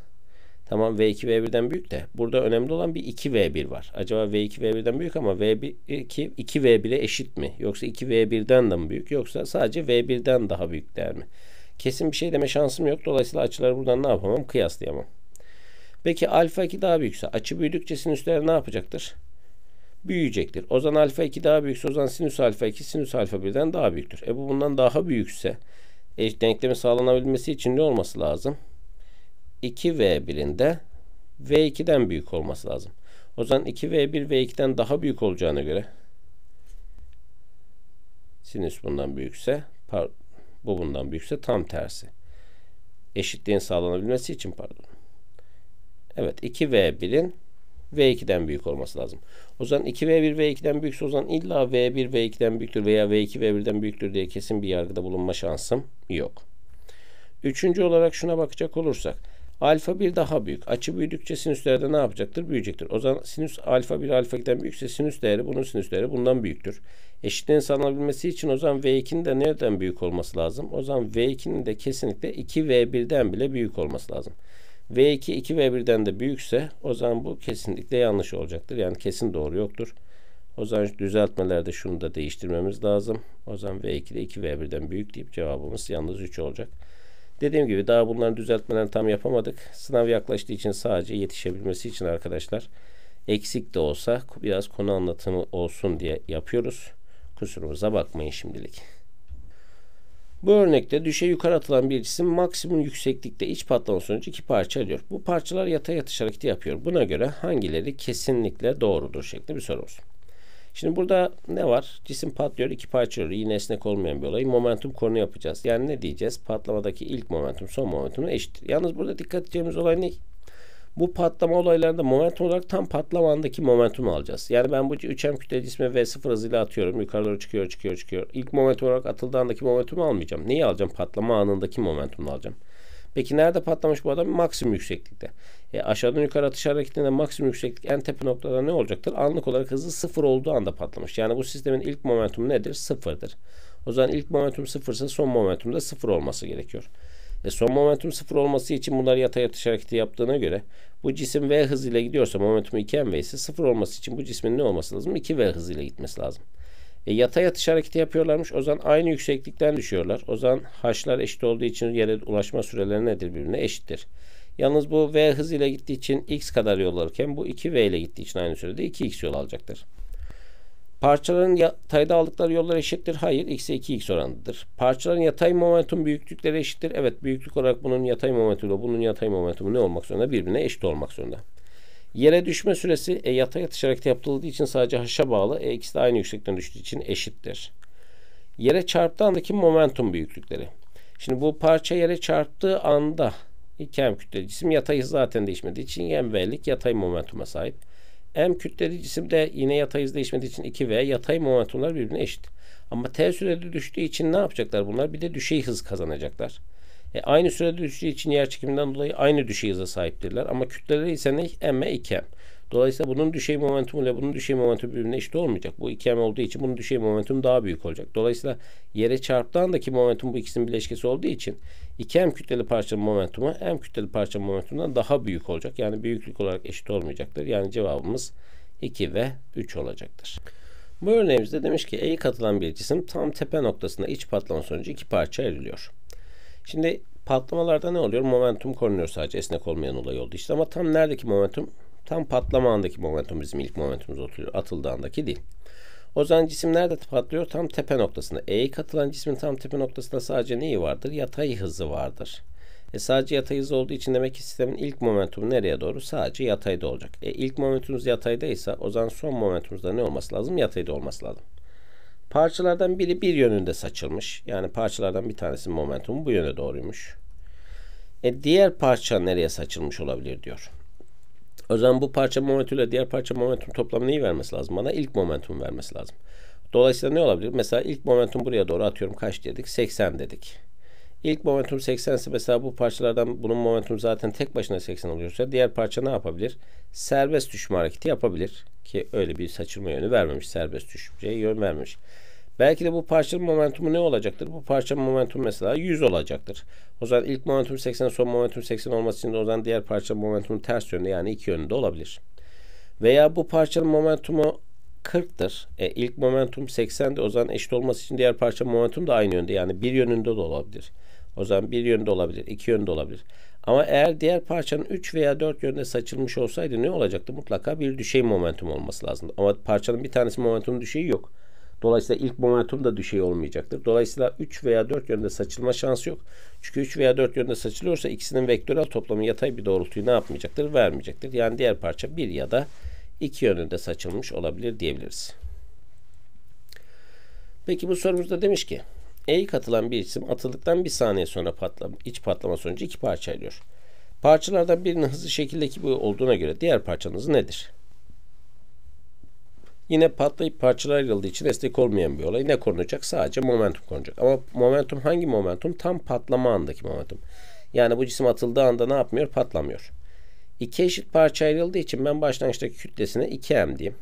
tamam V2 V1'den büyük de burada önemli olan bir 2 V1 var. Acaba V2 V1'den büyük ama V2 2 V1'e eşit mi? Yoksa 2 V1'den de mi büyük? Yoksa sadece V1'den daha büyük der mi? Kesin bir şey deme şansım yok. Dolayısıyla açıları buradan ne yapamam? Kıyaslayamam. Peki alfa 2 daha büyükse açı büyüdükçe sinüsler ne yapacaktır? büyüyecektir. Ozan alfa 2 daha büyükse ozan sinüs alfa 2 sinüs alfa 1'den daha büyüktür. E bu bundan daha büyükse eş denklemi sağlanabilmesi için ne olması lazım? 2v1'inde v2'den büyük olması lazım. O zaman 2v1 v2'den daha büyük olacağına göre sinüs bundan büyükse bu bundan büyükse tam tersi. Eşitliğin sağlanabilmesi için pardon. Evet 2v1'in V2'den büyük olması lazım. O zaman 2V1 V2'den büyükse o zaman illa V1 V2'den büyüktür veya V2 V1'den büyüktür diye kesin bir yargıda bulunma şansım yok. Üçüncü olarak şuna bakacak olursak alfa 1 daha büyük. Açı büyüdükçe sinüslerde ne yapacaktır? Büyüyecektir. O zaman sinüs alfa 1 alfa 2'den büyükse sinüs değeri bunun sinüs değeri bundan büyüktür. Eşitliğin sağlanabilmesi için o zaman V2'nin de nereden büyük olması lazım? O zaman V2'nin de kesinlikle 2V1'den bile büyük olması lazım. V2 2 V1'den de büyükse o zaman bu kesinlikle yanlış olacaktır. Yani kesin doğru yoktur. O zaman düzeltmelerde şunu da değiştirmemiz lazım. O zaman v 2 de 2 V1'den büyük deyip cevabımız yalnız 3 olacak. Dediğim gibi daha bunların düzeltmelerini tam yapamadık. Sınav yaklaştığı için sadece yetişebilmesi için arkadaşlar eksik de olsa biraz konu anlatımı olsun diye yapıyoruz. Kusurumuza bakmayın şimdilik. Bu örnekte düşe yukarı atılan bir cisim maksimum yükseklikte iç patlama sonucu iki parça alıyor. Bu parçalar yatay yatış hareketi yapıyor. Buna göre hangileri kesinlikle doğrudur şeklinde bir soru olsun. Şimdi burada ne var? Cisim patlıyor, iki parça oluyor. Yine esnek olmayan bir olay. Momentum konu yapacağız. Yani ne diyeceğiz? Patlamadaki ilk momentum son momentumla eşittir. Yalnız burada dikkat edeceğimiz olay ne? bu patlama olaylarında momentum olarak tam patlama andaki momentumu alacağız. Yani ben bu 3M kütle cisme V0 hızıyla atıyorum. Yukarı doğru çıkıyor, çıkıyor, çıkıyor. İlk momentum olarak atıldığı andaki momentumu almayacağım. Neyi alacağım? Patlama anındaki momentumu alacağım. Peki nerede patlamış bu adam? Maksimum yükseklikte. E, aşağıdan yukarı atış hareketinde maksimum yükseklik en tepe noktada ne olacaktır? Anlık olarak hızı sıfır olduğu anda patlamış. Yani bu sistemin ilk momentumu nedir? Sıfırdır. O zaman ilk momentum sıfırsa son momentum da sıfır olması gerekiyor ve son momentum sıfır olması için bunlar yatay atış hareketi yaptığına göre bu cisim V hızıyla gidiyorsa momentum 2mv ise sıfır olması için bu cismin ne olması lazım? 2v hızıyla gitmesi lazım. E, yatay atış hareketi yapıyorlarmış. O zaman aynı yükseklikten düşüyorlar. O zaman h'lar eşit olduğu için yere ulaşma süreleri nedir birbirine eşittir. Yalnız bu v hızıyla gittiği için x kadar yol alırken bu 2v ile gittiği için aynı sürede 2x yol alacaktır. Parçaların yatayda aldıkları yollar eşittir. Hayır. X'e 2x oranıdır. Parçaların yatay momentum büyüklükleri eşittir. Evet. Büyüklük olarak bunun yatay momentumuyla bunun yatay momentumu ne olmak zorunda? Birbirine eşit olmak zorunda. Yere düşme süresi e, yatay atış hareketi yapıldığı için sadece haşa bağlı. E, ikisi de aynı yüksekten düştüğü için eşittir. Yere çarptığı andaki momentum büyüklükleri. Şimdi bu parça yere çarptığı anda iki e, hem kütle cisim yatay hız zaten değişmediği için yem yatay momentuma sahip. M kütleli cisim de yine yatay hızla değişmediği için 2V yatay momentumlar birbirine eşit. Ama T sürede düştüğü için ne yapacaklar bunlar? Bir de düşey hız kazanacaklar. E, aynı sürede düştüğü için yer çekiminden dolayı aynı düşey hıza sahiptirler. Ama kütleleri ise ne? M ve 2M. Dolayısıyla bunun düşey momentumu ile bunun düşey momentum birbirine eşit olmayacak. Bu 2m olduğu için bunun düşey momentum daha büyük olacak. Dolayısıyla yere çarptığı andaki momentum bu ikisinin bileşkesi olduğu için iki m kütleli parçanın momentumu m kütleli parçanın momentumundan daha büyük olacak. Yani büyüklük olarak eşit olmayacaktır. Yani cevabımız 2 ve 3 olacaktır. Bu örneğimizde demiş ki E'ye katılan bir cisim tam tepe noktasında iç patlama sonucu iki parça ayrılıyor. Şimdi patlamalarda ne oluyor? Momentum korunuyor sadece esnek olmayan olay oldu işte ama tam neredeki momentum Tam patlama andaki momentum bizim ilk momentumumuz atıldığı andaki değil. O zaman cisim nerede patlıyor? Tam tepe noktasında. E'ye katılan cismin tam tepe noktasında sadece neyi vardır? Yatay hızı vardır. E sadece yatay hız olduğu için demek ki sistemin ilk momentumu nereye doğru? Sadece yatayda olacak. E ilk momentumuz yataydaysa o zaman son momentumuzda ne olması lazım? Yatayda olması lazım. Parçalardan biri bir yönünde saçılmış. Yani parçalardan bir tanesinin momentumu bu yöne doğruymuş. E diğer parça nereye saçılmış olabilir diyor. O zaman bu parça momentum ile diğer parça momentum toplamı neyi vermesi lazım? Bana ilk momentum vermesi lazım. Dolayısıyla ne olabilir? Mesela ilk momentum buraya doğru atıyorum kaç dedik? 80 dedik. İlk momentum 80 ise mesela bu parçalardan bunun momentum zaten tek başına 80 oluyorsa diğer parça ne yapabilir? Serbest düşme hareketi yapabilir. Ki öyle bir saçılma yönü vermemiş. Serbest düşmeye yön vermemiş. Belki de bu parçanın momentumu ne olacaktır? Bu parça momentum mesela 100 olacaktır. O zaman ilk momentum 80 son momentum 80 olması için de o zaman diğer parça momentumu ters yönde yani iki yönünde olabilir. Veya bu parçanın momentumu 40'tır. E, ilk momentum de o zaman eşit olması için diğer parça momentum da aynı yönde. Yani bir yönünde de olabilir. O zaman bir yönde olabilir, iki yönde olabilir. Ama eğer diğer parçanın 3 veya 4 yönde saçılmış olsaydı ne olacaktı? Mutlaka bir düşey momentum olması lazımdı. Ama parçanın bir tanesi momentum düşeyi yok. Dolayısıyla ilk momentum da düşey olmayacaktır. Dolayısıyla 3 veya 4 yönde saçılma şansı yok. Çünkü 3 veya 4 yönde saçılıyorsa ikisinin vektörel toplamı yatay bir doğrultuyu ne yapmayacaktır? Vermeyecektir. Yani diğer parça 1 ya da 2 yönünde saçılmış olabilir diyebiliriz. Peki bu sorumuzda demiş ki E'ye atılan bir cisim atıldıktan bir saniye sonra patlama, iç patlama sonucu iki parça ayrılıyor. Parçalardan birinin hızlı şekildeki bu olduğuna göre diğer parçanız nedir? Yine patlayıp parçalar ayrıldığı için esnek olmayan bir olay. Ne konulacak Sadece momentum korunacak. Ama momentum hangi momentum? Tam patlama andaki momentum. Yani bu cisim atıldığı anda ne yapmıyor? Patlamıyor. İki eşit parça ayrıldığı için ben başlangıçtaki kütlesine 2m diyeyim.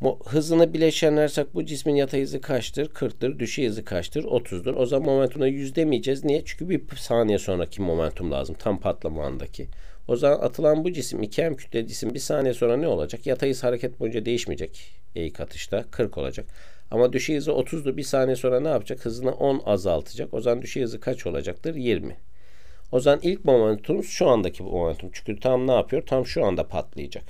Bu hızını bileşenlersek bu cismin yatay hızı kaçtır? 40'tır. Düşey hızı kaçtır? 30'dur. O zaman momentumda 100 demeyeceğiz. Niye? Çünkü bir saniye sonraki momentum lazım. Tam patlama andaki. O zaman atılan bu cisim 2M kütle cisim bir saniye sonra ne olacak? Yatay hız hareket boyunca değişmeyecek. Eğik atışta 40 olacak. Ama düşey hızı 30'du. Bir saniye sonra ne yapacak? Hızını 10 azaltacak. O zaman düşey hızı kaç olacaktır? 20. O zaman ilk momentum şu andaki bu momentum. Çünkü tam ne yapıyor? Tam şu anda patlayacak.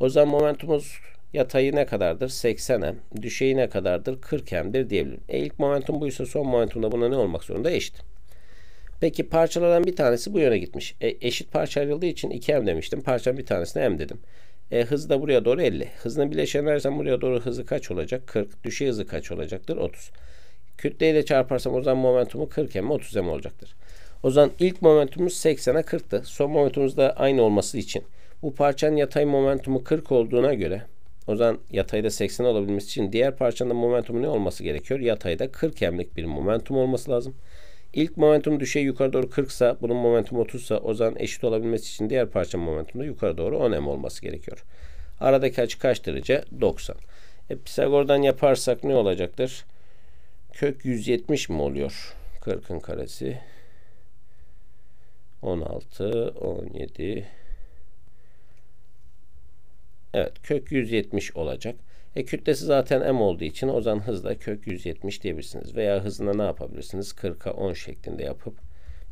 O zaman momentumuz yatayı ne kadardır? 80M. Düşeyi ne kadardır? 40M'dir diyebilirim. E ilk momentum buysa son momentumda buna ne olmak zorunda? Eşit. Peki parçalardan bir tanesi bu yöne gitmiş. E, eşit parça ayrıldığı için 2m demiştim. Parçanın bir tanesine m dedim. E, hız da buraya doğru 50. Hızını bileşenlersem buraya doğru hızı kaç olacak? 40. Düşey hızı kaç olacaktır? 30. Kütleyle çarparsam o zaman momentumu 40 m 30 m olacaktır. O zaman ilk momentumumuz 80'e 40'tı. Son momentumumuz da aynı olması için. Bu parçanın yatay momentumu 40 olduğuna göre o zaman yatayda 80 olabilmesi için diğer parçanın momentumu ne olması gerekiyor? Yatayda 40 m'lik bir momentum olması lazım. İlk momentum düşey yukarı doğru 40 sa bunun momentum 30 sa o zaman eşit olabilmesi için diğer parça momentum da yukarı doğru 10 m olması gerekiyor. Aradaki açı kaç derece? 90. E, Pisagor'dan yaparsak ne olacaktır? Kök 170 mi oluyor? 40'ın karesi. 16, 17. Evet kök 170 olacak. E kütlesi zaten m olduğu için o zaman hızla kök 170 diyebilirsiniz. Veya hızına ne yapabilirsiniz? 40'a 10 şeklinde yapıp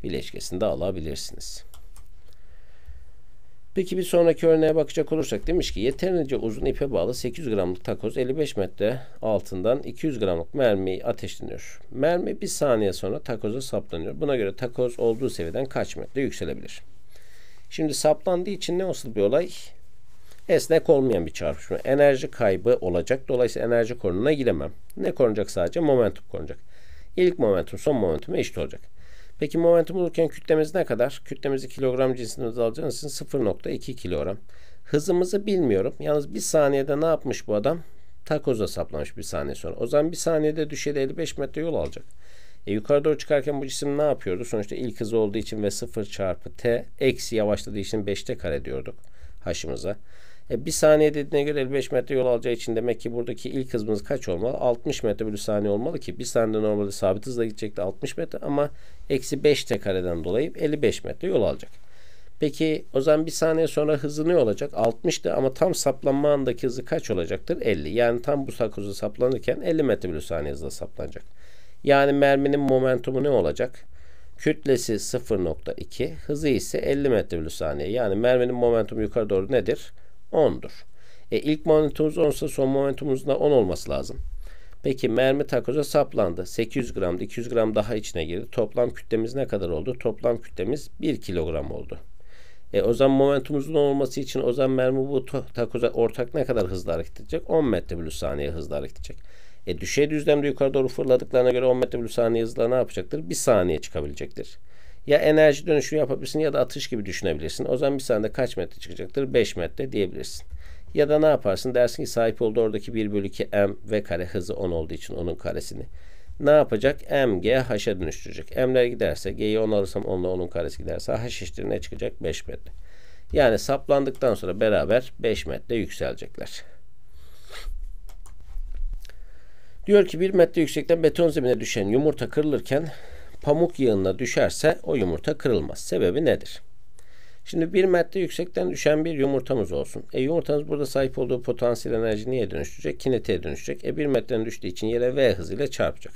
bileşkesini de alabilirsiniz. Peki bir sonraki örneğe bakacak olursak demiş ki yeterince uzun ipe bağlı 800 gramlık takoz 55 metre altından 200 gramlık mermiyi ateşleniyor. Mermi bir saniye sonra takoza saplanıyor. Buna göre takoz olduğu seviyeden kaç metre yükselebilir? Şimdi saplandığı için ne olsun bir olay? esnek olmayan bir çarpışma. Enerji kaybı olacak. Dolayısıyla enerji konuna giremem. Ne korunacak sadece? Momentum korunacak. İlk momentum son momentum eşit olacak. Peki momentum olurken kütlemiz ne kadar? Kütlemizi kilogram cinsinden alacağınız için 0.2 kilogram. Hızımızı bilmiyorum. Yalnız bir saniyede ne yapmış bu adam? Takoza saplamış bir saniye sonra. O zaman bir saniyede düşeli 55 metre yol alacak. E yukarı doğru çıkarken bu cisim ne yapıyordu? Sonuçta ilk hız olduğu için ve 0 çarpı t eksi yavaşladığı için 5'te kare diyorduk haşımıza. E, bir saniye dediğine göre 55 metre yol alacağı için demek ki buradaki ilk hızımız kaç olmalı? 60 metre bölü saniye olmalı ki bir saniye normalde sabit hızla gidecekti 60 metre ama eksi 5 t kareden dolayı 55 metre yol alacak. Peki o zaman bir saniye sonra hızı ne olacak? 60'tı ama tam saplanma andaki hızı kaç olacaktır? 50. Yani tam bu hızı saplanırken 50 metre bölü saniye hızla saplanacak. Yani merminin momentumu ne olacak? Kütlesi 0.2, hızı ise 50 metre bölü saniye. Yani merminin momentumu yukarı doğru nedir? 10'dur. E, İlk momentumuz 10 ise son momentumumuz da 10 olması lazım. Peki mermi takoza saplandı. 800 gram 200 gram daha içine girdi. Toplam kütlemiz ne kadar oldu? Toplam kütlemiz 1 kilogram oldu. E, o zaman momentumuzun olması için o zaman mermi bu takoza ortak ne kadar hızlı hareket edecek? 10 metre bölü saniye hızlı hareket edecek. E, düşey düzlemde yukarı doğru fırladıklarına göre 10 metre bölü saniye hızla ne yapacaktır? 1 saniye çıkabilecektir ya enerji dönüşümü yapabilirsin ya da atış gibi düşünebilirsin. O zaman bir saniyede kaç metre çıkacaktır? 5 metre diyebilirsin. Ya da ne yaparsın? Dersin ki sahip olduğu oradaki 1 bölü 2 m v kare hızı 10 olduğu için onun karesini. Ne yapacak? M, G, H'a dönüştürecek. M'ler giderse, G'yi 10 alırsam 10 ile 10'un karesi giderse H eşittir ne çıkacak? 5 metre. Yani saplandıktan sonra beraber 5 metre yükselecekler. Diyor ki 1 metre yüksekten beton zemine düşen yumurta kırılırken pamuk yığınına düşerse o yumurta kırılmaz. Sebebi nedir? Şimdi bir metre yüksekten düşen bir yumurtamız olsun. E yumurtamız burada sahip olduğu potansiyel enerji niye dönüşecek? Kinetiğe dönüşecek. E bir metreden düştüğü için yere V hızıyla çarpacak.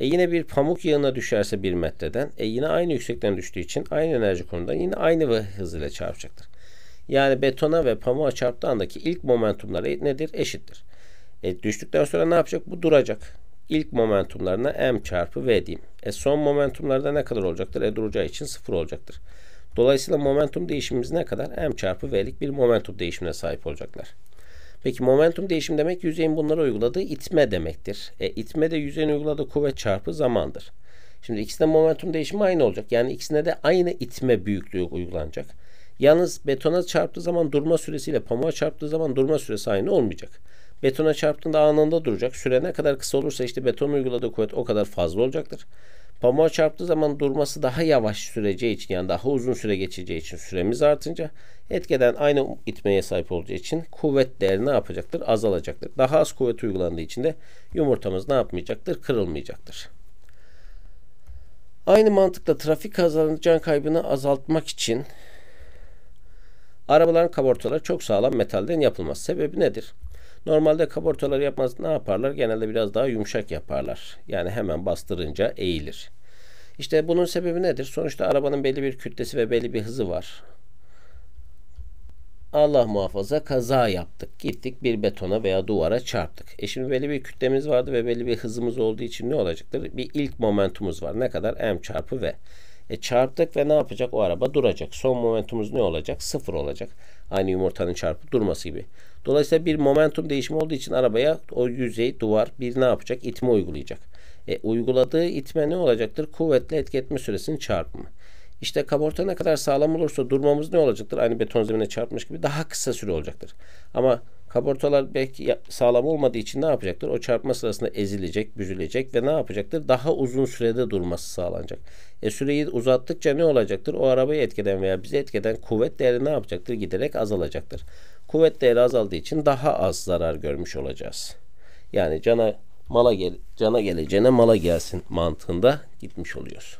E yine bir pamuk yığına düşerse bir metreden e yine aynı yüksekten düştüğü için aynı enerji konudan yine aynı V hızıyla çarpacaktır. Yani betona ve pamuğa çarptığı andaki ilk momentumlar e, nedir? Eşittir. E düştükten sonra ne yapacak? Bu duracak ilk momentumlarına m çarpı v diyeyim. E son momentumlarda ne kadar olacaktır? E duracağı için sıfır olacaktır. Dolayısıyla momentum değişimimiz ne kadar? m çarpı v'lik bir momentum değişimine sahip olacaklar. Peki momentum değişim demek yüzeyin bunlara uyguladığı itme demektir. E, itme de yüzeyin uyguladığı kuvvet çarpı zamandır. Şimdi ikisinde momentum değişimi aynı olacak. Yani ikisine de aynı itme büyüklüğü uygulanacak. Yalnız betona çarptığı zaman durma süresiyle pamuğa çarptığı zaman durma süresi aynı olmayacak. Betona çarptığında anında duracak. Süre ne kadar kısa olursa işte beton uyguladığı kuvvet o kadar fazla olacaktır. Pamuğa çarptığı zaman durması daha yavaş süreceği için yani daha uzun süre geçeceği için süremiz artınca etkeden aynı itmeye sahip olacağı için kuvvet değeri ne yapacaktır? Azalacaktır. Daha az kuvvet uygulandığı için de yumurtamız ne yapmayacaktır? Kırılmayacaktır. Aynı mantıkla trafik kazalarının can kaybını azaltmak için arabaların kabortaları çok sağlam metalden yapılmaz. Sebebi nedir? Normalde kaportaları yapmaz ne yaparlar? Genelde biraz daha yumuşak yaparlar. Yani hemen bastırınca eğilir. İşte bunun sebebi nedir? Sonuçta arabanın belli bir kütlesi ve belli bir hızı var. Allah muhafaza kaza yaptık. Gittik bir betona veya duvara çarptık. E şimdi belli bir kütlemiz vardı ve belli bir hızımız olduğu için ne olacaktır? Bir ilk momentumuz var. Ne kadar? M çarpı V. E çarptık ve ne yapacak? O araba duracak. Son momentumuz ne olacak? Sıfır olacak. Aynı yumurtanın çarpıp durması gibi. Dolayısıyla bir momentum değişimi olduğu için arabaya o yüzey duvar bir ne yapacak? İtme uygulayacak. E, uyguladığı itme ne olacaktır? Kuvvetli etki etme süresinin çarpımı. İşte kaporta ne kadar sağlam olursa durmamız ne olacaktır? Aynı beton zemine çarpmış gibi daha kısa süre olacaktır. Ama kaportalar belki sağlam olmadığı için ne yapacaktır? O çarpma sırasında ezilecek, büzülecek ve ne yapacaktır? Daha uzun sürede durması sağlanacak. E süreyi uzattıkça ne olacaktır? O arabayı etkeden veya bizi etkeden kuvvet değeri ne yapacaktır? Giderek azalacaktır kuvvet değeri azaldığı için daha az zarar görmüş olacağız. Yani cana mala gel cana geleceğine mala gelsin mantığında gitmiş oluyoruz.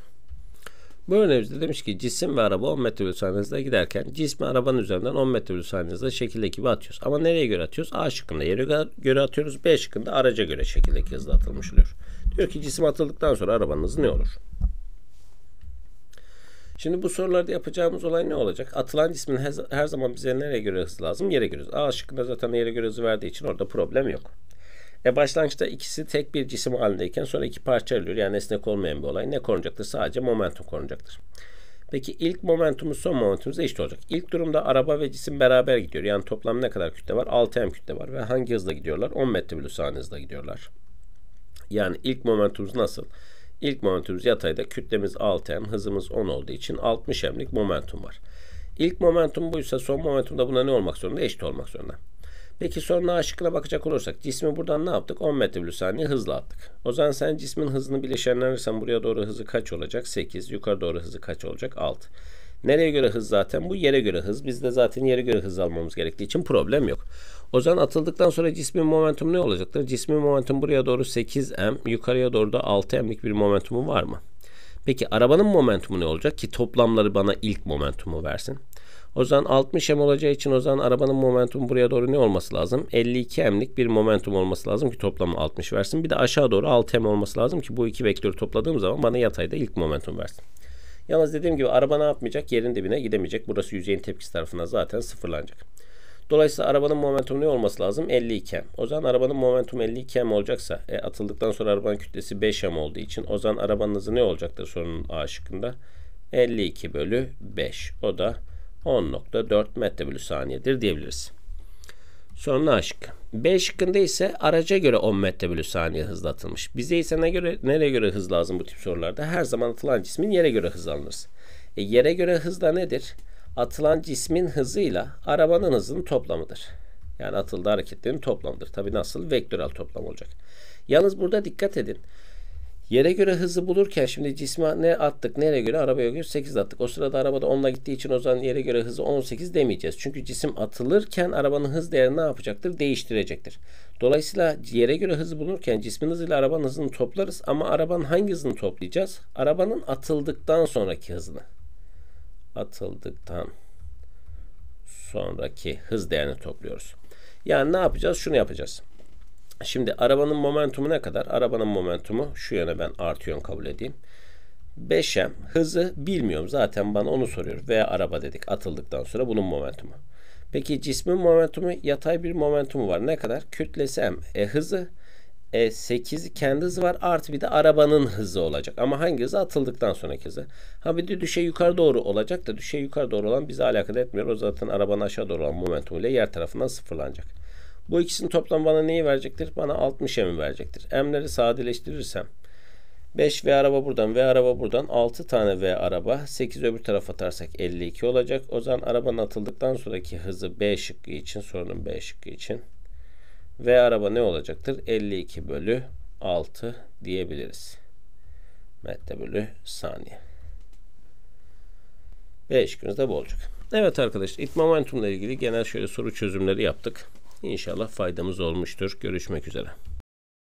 Bu örneğimizde demiş ki cisim ve araba 10 metre bölü giderken cismi arabanın üzerinden 10 metre bölü saniyesinde şekilde gibi atıyoruz. Ama nereye göre atıyoruz? A şıkkında yere göre atıyoruz. B şıkkında araca göre şekildeki hızla atılmış oluyor. Diyor ki cisim atıldıktan sonra arabanın hızı ne olur? Şimdi bu sorularda yapacağımız olay ne olacak? Atılan ismin her zaman bize nereye göre hızı lazım? Yere göre hızı. A şıkkında zaten yere göre hızı verdiği için orada problem yok. E başlangıçta ikisi tek bir cisim halindeyken sonra iki parça ayrılıyor. Yani esnek olmayan bir olay. Ne korunacaktır? Sadece momentum korunacaktır. Peki ilk momentumuz son momentumuz eşit olacak. İlk durumda araba ve cisim beraber gidiyor. Yani toplam ne kadar kütle var? 6m kütle var. Ve hangi hızla gidiyorlar? 10 metre bölü saniye hızla gidiyorlar. Yani ilk momentumuz nasıl? Nasıl? İlk momentumuz yatayda kütlemiz 6m hızımız 10 olduğu için 60m'lik momentum var. İlk momentum buysa son momentum da buna ne olmak zorunda? Eşit olmak zorunda. Peki sonra A bakacak olursak cismi buradan ne yaptık? 10 metre bölü saniye hızla attık. O zaman sen cismin hızını bileşenlenirsen buraya doğru hızı kaç olacak? 8. Yukarı doğru hızı kaç olacak? 6. Nereye göre hız zaten? Bu yere göre hız. Biz de zaten yere göre hız almamız gerektiği için problem yok. O zaman atıldıktan sonra cismin momentum ne olacaktır? Cismin momentum buraya doğru 8m, yukarıya doğru da 6m'lik bir momentumu var mı? Peki arabanın momentumu ne olacak ki toplamları bana ilk momentumu versin? O zaman 60m olacağı için o zaman arabanın momentumu buraya doğru ne olması lazım? 52m'lik bir momentum olması lazım ki toplamı 60 versin. Bir de aşağı doğru 6m olması lazım ki bu iki vektörü topladığım zaman bana yatayda ilk momentum versin. Yalnız dediğim gibi araba ne yapmayacak? Yerin dibine gidemeyecek. Burası yüzeyin tepkisi tarafına zaten sıfırlanacak. Dolayısıyla arabanın momentumu ne olması lazım? 50 iken. O zaman arabanın momentumu 50 iken olacaksa e, atıldıktan sonra arabanın kütlesi 5 m olduğu için o zaman arabanın hızı ne olacaktır sorunun A şıkkında? 52 bölü 5. O da 10.4 metre bölü saniyedir diyebiliriz. Sonra A şıkkı. B şıkkında ise araca göre 10 metre bölü saniye hızla atılmış. Bize ise ne göre, nereye göre hız lazım bu tip sorularda? Her zaman atılan cismin yere göre hız alınır. E, yere göre hız da nedir? Nedir? atılan cismin hızıyla arabanın hızının toplamıdır. Yani atıldı hareketlerin toplamıdır. Tabi nasıl? Vektörel toplam olacak. Yalnız burada dikkat edin. Yere göre hızı bulurken şimdi cisme ne attık? Nereye göre? Arabaya göre 8 attık. O sırada arabada 10'la gittiği için o zaman yere göre hızı 18 demeyeceğiz. Çünkü cisim atılırken arabanın hız değerini ne yapacaktır? Değiştirecektir. Dolayısıyla yere göre hızı bulurken cismin hızıyla arabanın hızını toplarız. Ama arabanın hangi hızını toplayacağız? Arabanın atıldıktan sonraki hızını atıldıktan sonraki hız değerini topluyoruz. Yani ne yapacağız? Şunu yapacağız. Şimdi arabanın momentumu ne kadar? Arabanın momentumu şu yöne ben artı yön kabul edeyim. 5M hızı bilmiyorum. Zaten bana onu soruyor. Veya araba dedik atıldıktan sonra bunun momentumu. Peki cismin momentumu yatay bir momentumu var. Ne kadar? Kütlesi M. E hızı e, 8 kendi hızı var artı bir de arabanın hızı olacak. Ama hangi hızı atıldıktan sonraki hızı. Ha bir de düşey yukarı doğru olacak da düşey yukarı doğru olan bize alakadar etmiyor. O zaten arabanın aşağı doğru olan momentum ile yer tarafından sıfırlanacak. Bu ikisinin toplam bana neyi verecektir? Bana 60 m verecektir. M'leri sadeleştirirsem 5 V araba buradan V araba buradan 6 tane V araba 8 öbür tarafa atarsak 52 olacak. O zaman arabanın atıldıktan sonraki hızı B şıkkı için sorunun B şıkkı için V araba ne olacaktır? 52 bölü 6 diyebiliriz. Metre bölü saniye. Ve eşkimiz de bu olacak. Evet arkadaşlar it momentum ile ilgili genel şöyle soru çözümleri yaptık. İnşallah faydamız olmuştur. Görüşmek üzere.